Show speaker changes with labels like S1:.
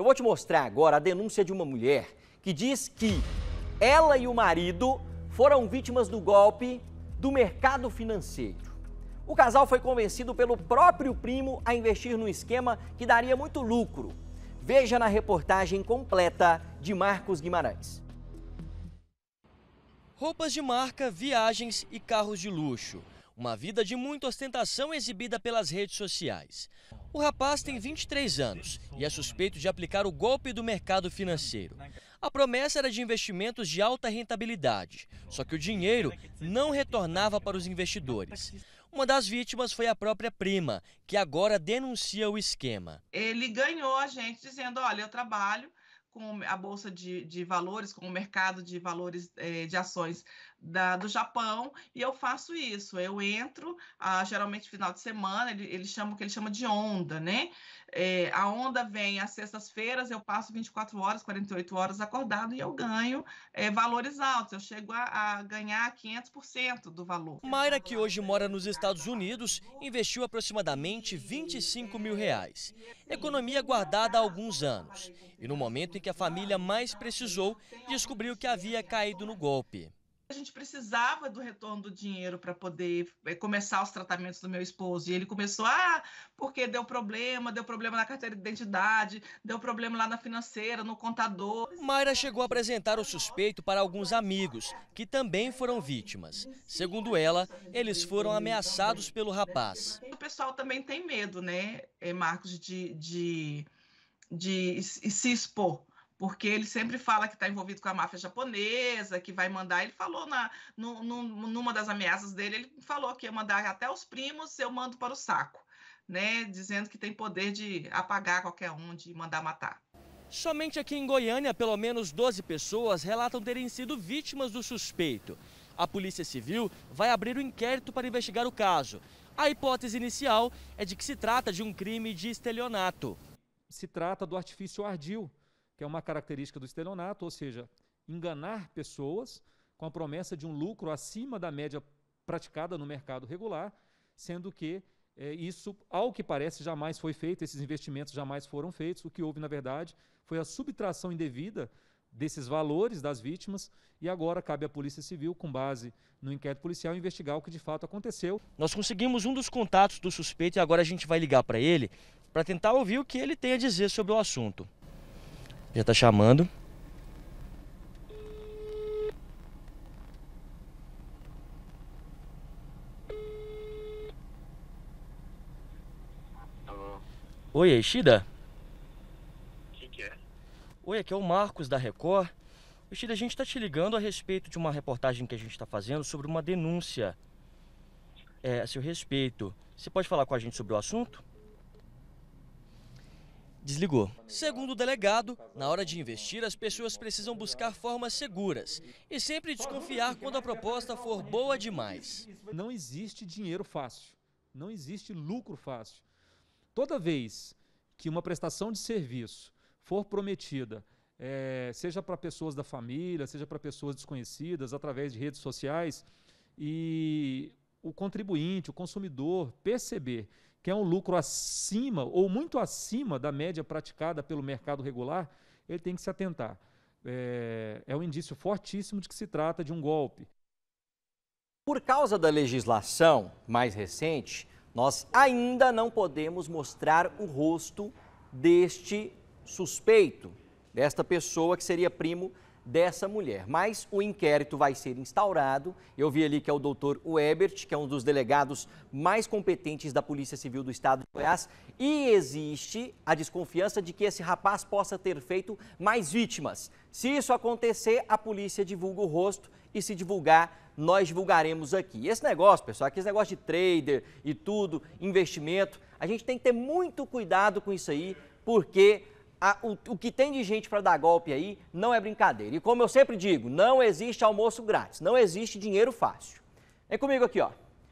S1: Eu vou te mostrar agora a denúncia de uma mulher que diz que ela e o marido foram vítimas do golpe do mercado financeiro. O casal foi convencido pelo próprio primo a investir num esquema que daria muito lucro. Veja na reportagem completa de Marcos Guimarães.
S2: Roupas de marca, viagens e carros de luxo. Uma vida de muita ostentação exibida pelas redes sociais. O rapaz tem 23 anos e é suspeito de aplicar o golpe do mercado financeiro. A promessa era de investimentos de alta rentabilidade, só que o dinheiro não retornava para os investidores. Uma das vítimas foi a própria prima, que agora denuncia o esquema.
S3: Ele ganhou a gente dizendo: olha, eu trabalho com a bolsa de, de valores, com o mercado de valores é, de ações da, do Japão e eu faço isso. Eu entro, ah, geralmente final de semana, ele, ele chama o que ele chama de onda, né? É, a onda vem às sextas-feiras, eu passo 24 horas, 48 horas acordado e eu ganho é, valores altos. Eu chego a, a ganhar 500% do valor. Mayra, que hoje mora nos Estados Unidos,
S2: investiu aproximadamente 25 mil reais. Economia guardada há alguns anos. E no momento em que a família mais precisou, descobriu que havia caído no golpe
S3: a gente precisava do retorno do dinheiro para poder eh, começar os tratamentos do meu esposo. E ele começou, ah, porque deu problema, deu problema na carteira de identidade, deu problema lá na financeira, no contador. Mayra chegou a apresentar o suspeito para alguns amigos,
S2: que também foram vítimas. Segundo ela, eles foram ameaçados pelo rapaz.
S3: O pessoal também tem medo, né, eh, Marcos, de, de, de se expor porque ele sempre fala que está envolvido com a máfia japonesa, que vai mandar. Ele falou na, no, no, numa das ameaças dele, ele falou que ia mandar até os primos, eu mando para o saco, né? Dizendo que tem poder de apagar qualquer um, de mandar matar.
S2: Somente aqui em Goiânia, pelo menos 12 pessoas relatam terem sido vítimas do suspeito. A Polícia Civil vai abrir um inquérito para investigar o caso. A hipótese
S4: inicial é de que se trata de um crime de estelionato. Se trata do artifício ardil, que é uma característica do estelionato, ou seja, enganar pessoas com a promessa de um lucro acima da média praticada no mercado regular, sendo que é, isso, ao que parece, jamais foi feito, esses investimentos jamais foram feitos. O que houve, na verdade, foi a subtração indevida desses valores das vítimas e agora cabe à Polícia Civil, com base no inquérito policial, investigar o que de fato aconteceu. Nós conseguimos um dos contatos
S2: do suspeito e agora a gente vai ligar para ele para tentar ouvir o que ele tem a dizer sobre o assunto. Já tá chamando. Alô? Oi, Ishida? que é? Oi, aqui é o Marcos da Record. Ishida, a gente está te ligando a respeito de uma reportagem que a gente está fazendo sobre uma denúncia é, a seu respeito. Você pode falar com a gente sobre o assunto? desligou. Segundo o delegado, na hora de investir, as pessoas precisam buscar formas seguras e sempre desconfiar
S4: quando a proposta for boa demais. Não existe dinheiro fácil, não existe lucro fácil. Toda vez que uma prestação de serviço for prometida, é, seja para pessoas da família, seja para pessoas desconhecidas, através de redes sociais, e contribuinte, o consumidor, perceber que é um lucro acima ou muito acima da média praticada pelo mercado regular, ele tem que se atentar. É, é um indício fortíssimo de que se trata de um golpe.
S1: Por causa da legislação mais recente, nós ainda não podemos mostrar o rosto deste suspeito, desta pessoa que seria primo dessa mulher. Mas o inquérito vai ser instaurado. Eu vi ali que é o doutor Webert, que é um dos delegados mais competentes da Polícia Civil do Estado de Goiás. E existe a desconfiança de que esse rapaz possa ter feito mais vítimas. Se isso acontecer, a polícia divulga o rosto e se divulgar, nós divulgaremos aqui. Esse negócio, pessoal, aquele negócio de trader e tudo, investimento, a gente tem que ter muito cuidado com isso aí, porque a, o, o, que tem de gente para dar golpe aí não é brincadeira. E como eu sempre digo, não existe almoço grátis, não existe dinheiro fácil. Vem comigo aqui, ó.